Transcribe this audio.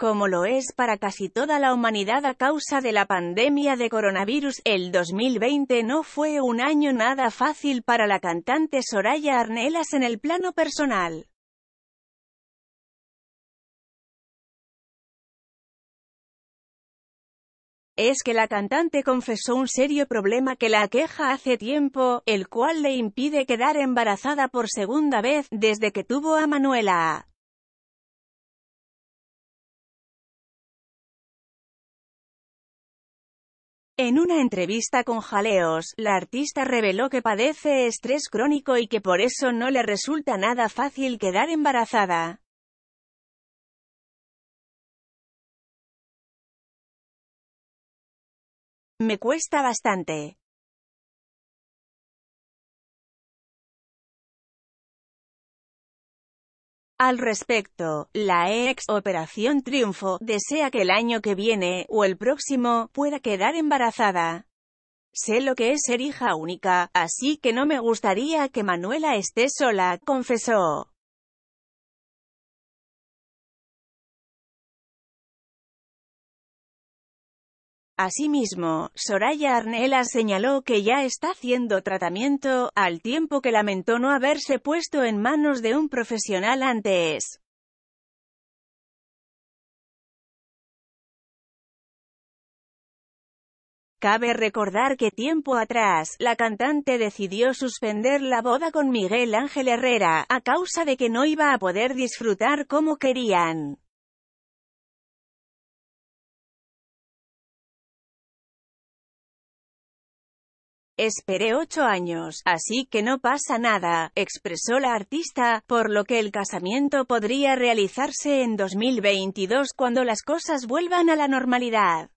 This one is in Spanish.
como lo es para casi toda la humanidad a causa de la pandemia de coronavirus, el 2020 no fue un año nada fácil para la cantante Soraya Arnelas en el plano personal. es que la cantante confesó un serio problema que la aqueja hace tiempo, el cual le impide quedar embarazada por segunda vez, desde que tuvo a Manuela En una entrevista con Jaleos, la artista reveló que padece estrés crónico y que por eso no le resulta nada fácil quedar embarazada. Me cuesta bastante. Al respecto, la ex Operación Triunfo desea que el año que viene, o el próximo, pueda quedar embarazada. Sé lo que es ser hija única, así que no me gustaría que Manuela esté sola, confesó. Asimismo, Soraya Arnela señaló que ya está haciendo tratamiento, al tiempo que lamentó no haberse puesto en manos de un profesional antes. Cabe recordar que tiempo atrás, la cantante decidió suspender la boda con Miguel Ángel Herrera, a causa de que no iba a poder disfrutar como querían. Esperé ocho años, así que no pasa nada, expresó la artista, por lo que el casamiento podría realizarse en 2022 cuando las cosas vuelvan a la normalidad.